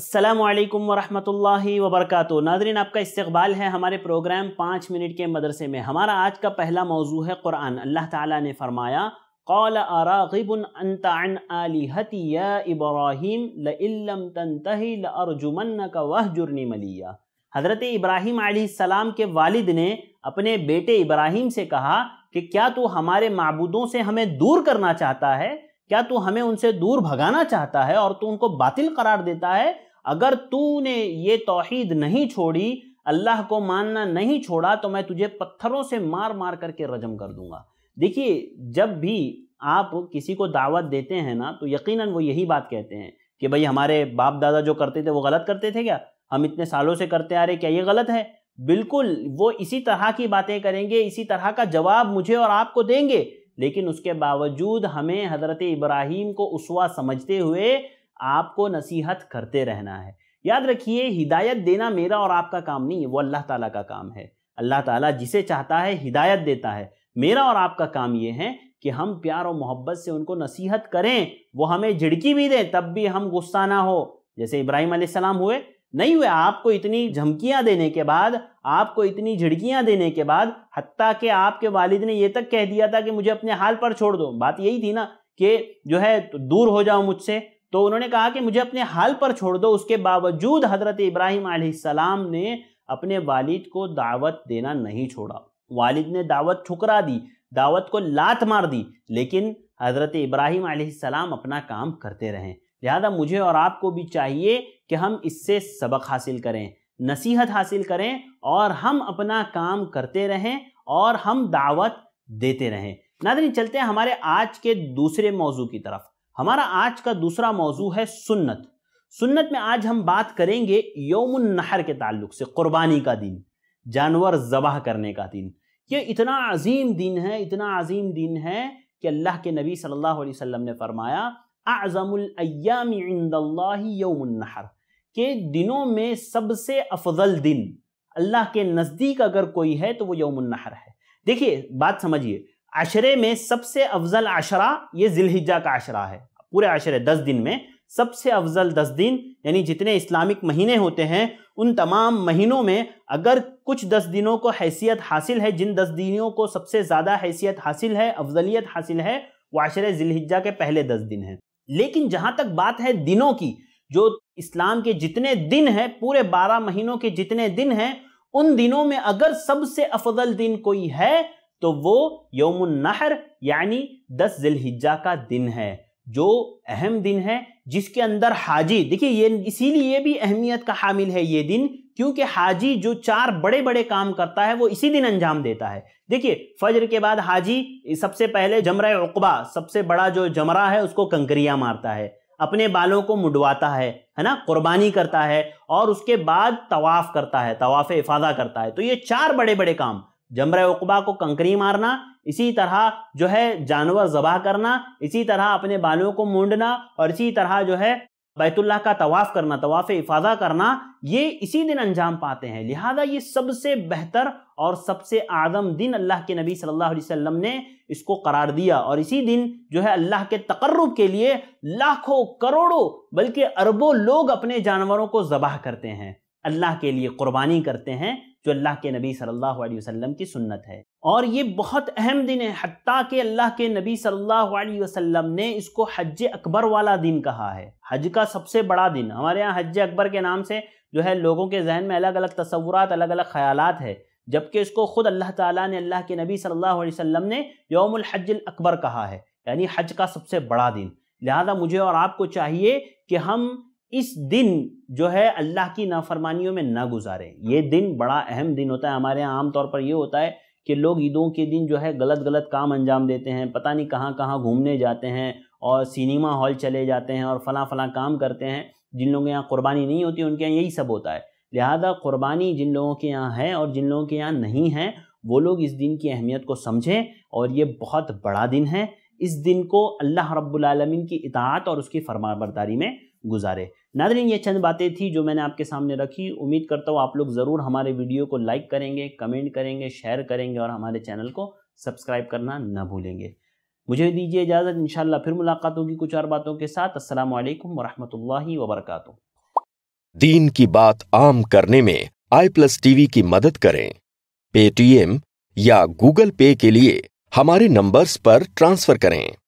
असलकम वरहमतुल्लि वबरकत नाजरीन आपका इस्तबाल है हमारे प्रोग्राम पाँच मिनट के मदरसे में हमारा आज का पहला मौजू है क़ुरान अल्लाह ताला ने फरमाया कौल आरागिबन इब्राहिम लम तनतही का वह जुर्नी मलिया हज़रत इब्राहिम सलाम के वालिद ने अपने बेटे इब्राहिम से कहा कि क्या तू हमारे मबूदों से हमें दूर करना चाहता है क्या तू हमें उनसे दूर भगाना चाहता है और तू उनको बातिल करार देता है अगर तूने ये तोहीद नहीं छोड़ी अल्लाह को मानना नहीं छोड़ा तो मैं तुझे पत्थरों से मार मार करके रजम कर दूंगा देखिए जब भी आप किसी को दावत देते हैं ना तो यकीनन वो यही बात कहते हैं कि भाई हमारे बाप दादा जो करते थे वो गलत करते थे क्या हम इतने सालों से करते आ रहे क्या ये गलत है बिल्कुल वो इसी तरह की बातें करेंगे इसी तरह का जवाब मुझे और आपको देंगे लेकिन उसके बावजूद हमें हज़रत इब्राहिम को उसवा समझते हुए आपको नसीहत करते रहना है याद रखिए हिदायत देना मेरा और आपका काम नहीं है वो अल्लाह ताला का काम है अल्लाह ताला जिसे चाहता है हिदायत देता है मेरा और आपका काम ये है कि हम प्यार और मोहब्बत से उनको नसीहत करें वो हमें झिड़की भी दें तब भी हम गुस्सा ना हो जैसे इब्राहिम आसमाम हुए नहीं हुए आपको इतनी झमकियाँ देने के बाद आपको इतनी झिड़कियां देने के बाद हती के आपके वालिद ने ये तक कह दिया था कि मुझे अपने हाल पर छोड़ दो बात यही थी ना कि जो है तो दूर हो जाओ मुझसे तो उन्होंने कहा कि मुझे अपने हाल पर छोड़ दो उसके बावजूद हज़रत इब्राहिम आलाम ने अपने वालिद को दावत देना नहीं छोड़ा वालिद ने दावत ठुकरा दी दावत को लात मार दी लेकिन हज़रत इब्राहिम सलाम अपना काम करते रहें लिहाजा मुझे और आपको भी चाहिए कि हम इससे सबक हासिल करें नसीहत हासिल करें और हम अपना काम करते रहें और हम दावत देते रहें नादरी चलते हैं हमारे आज के दूसरे मौजू की तरफ हमारा आज का दूसरा मौजू है सुन्नत सुन्नत में आज हम बात करेंगे यौमुन नहर के ताल्लुक से क़ुरबानी का दिन जानवर ज़बह करने का दिन ये इतना अजीम दिन है इतना अजीम दिन है कि अल्लाह के नबी सल्लल्लाहु अलैहि वसल्लम ने फरमाया आज़मुलयामिंदल्लाहर के दिनों में सबसे अफजल दिन अल्लाह के नज़दीक अगर कोई है तो वो यौमनहर है देखिए बात समझिए अशरे में सबसे अफजल आशरा ये जिलहिजा का अशरा है पूरे आशरे दस दिन में सबसे अफजल दस दिन यानी जितने इस्लामिक महीने होते हैं उन तमाम महीनों में अगर कुछ दस दिनों को हैसियत हासिल है जिन दस दिनों को सबसे ज़्यादा हैसियत हासिल है अफजलियत हासिल है वो आशर जिलहिजा के पहले दस दिन है लेकिन जहाँ तक बात है दिनों की जो इस्लाम के जितने दिन हैं पूरे बारह महीनों के जितने दिन हैं उन दिनों में अगर सबसे अफजल दिन कोई है तो वो यौम नहर यानी दस जिलहिजा का दिन है जो अहम दिन है जिसके अंदर हाजी देखिए ये इसीलिए भी अहमियत का हामिल है ये दिन क्योंकि हाजी जो चार बड़े बड़े काम करता है वो इसी दिन अंजाम देता है देखिए फजर के बाद हाजी सबसे पहले जमरा उकबा सबसे बड़ा जो जमरा है उसको कंकरिया मारता है अपने बालों को मुडवाता है है ना कुर्बानी करता है और उसके बाद तवाफ़ करता है तवाफ़ इफादा करता है तो ये चार बड़े बड़े काम जमरा उकबा को कंकरी मारना इसी तरह जो है जानवर जबा करना इसी तरह अपने बालों को मूंडना और इसी तरह जो है बैतुल्ला का तवाफ़ करना तवाफ़ इफादा करना ये इसी दिन अंजाम पाते हैं लिहाजा ये सबसे बेहतर और सबसे आदम दिन अल्लाह के नबी सल्लल्लाहु अलैहि वसल्लम ने इसको करार दिया और इसी दिन जो है अल्लाह के तकर्रब के लिए लाखों करोड़ों बल्कि अरबों लोग अपने जानवरों को जबाह करते हैं अल्लाह के लिए कुर्बानी करते हैं जो अल्लाह के नबी सल्लल्लाहु अलैहि वसल्लम की सुन्नत है और ये बहुत अहम दिन है हती कि अल्लाह के नबी सल्लल्लाहु अलैहि वसल्लम ने इसको हज अकबर वाला दिन कहा है हज का सबसे बड़ा दिन हमारे यहाँ हज अकबर के नाम से जो है लोगों के जहन में अलग अलग तस्वूर अलग अलग ख्याल है जबकि इसको ख़ुद अल्लाह ताला ने अल्लाह के नबी सल्लल्लाहु अलैहि वसल्लम ने यौमुल हज अकबर कहा है यानी हज का सबसे बड़ा दिन लिहाजा मुझे और आपको चाहिए कि हम इस दिन जो है अल्लाह की नाफरमानियों में ना गुजारें ये दिन बड़ा अहम दिन होता है हमारे यहाँ आमतौर पर यह होता है कि लोग ईदों के दिन जो है गलत गलत काम अंजाम देते हैं पता नहीं कहाँ कहाँ घूमने जाते हैं और सिनेमा हॉल चले जाते हैं और फला फला काम करते हैं जिन लोगों के यहाँ कुर्बानी नहीं होती उनके यहाँ यही सब होता है लिहाजा कुर्बानी जिन लोगों के यहाँ है और जिन लोगों के यहाँ नहीं है वो लोग इस दिन की अहमियत को समझें और ये बहुत बड़ा दिन है इस दिन को अल्लाह रब्बुल रबालमीन की इतात और उसकी फरमाबरदारी में गुजारे नादरीन ये चंद बातें थी जो मैंने आपके सामने रखी उम्मीद करता हूँ आप लोग ज़रूर हमारे वीडियो को लाइक करेंगे कमेंट करेंगे शेयर करेंगे और हमारे चैनल को सब्सक्राइब करना न भूलेंगे मुझे दीजिए इजाज़त इन फिर मुलाकात होगी कुछ और बातों के साथ असलम वरहमल वबरक दीन की बात आम करने में आई प्लस टीवी की मदद करें पेटीएम या गूगल पे के लिए हमारे नंबर्स पर ट्रांसफर करें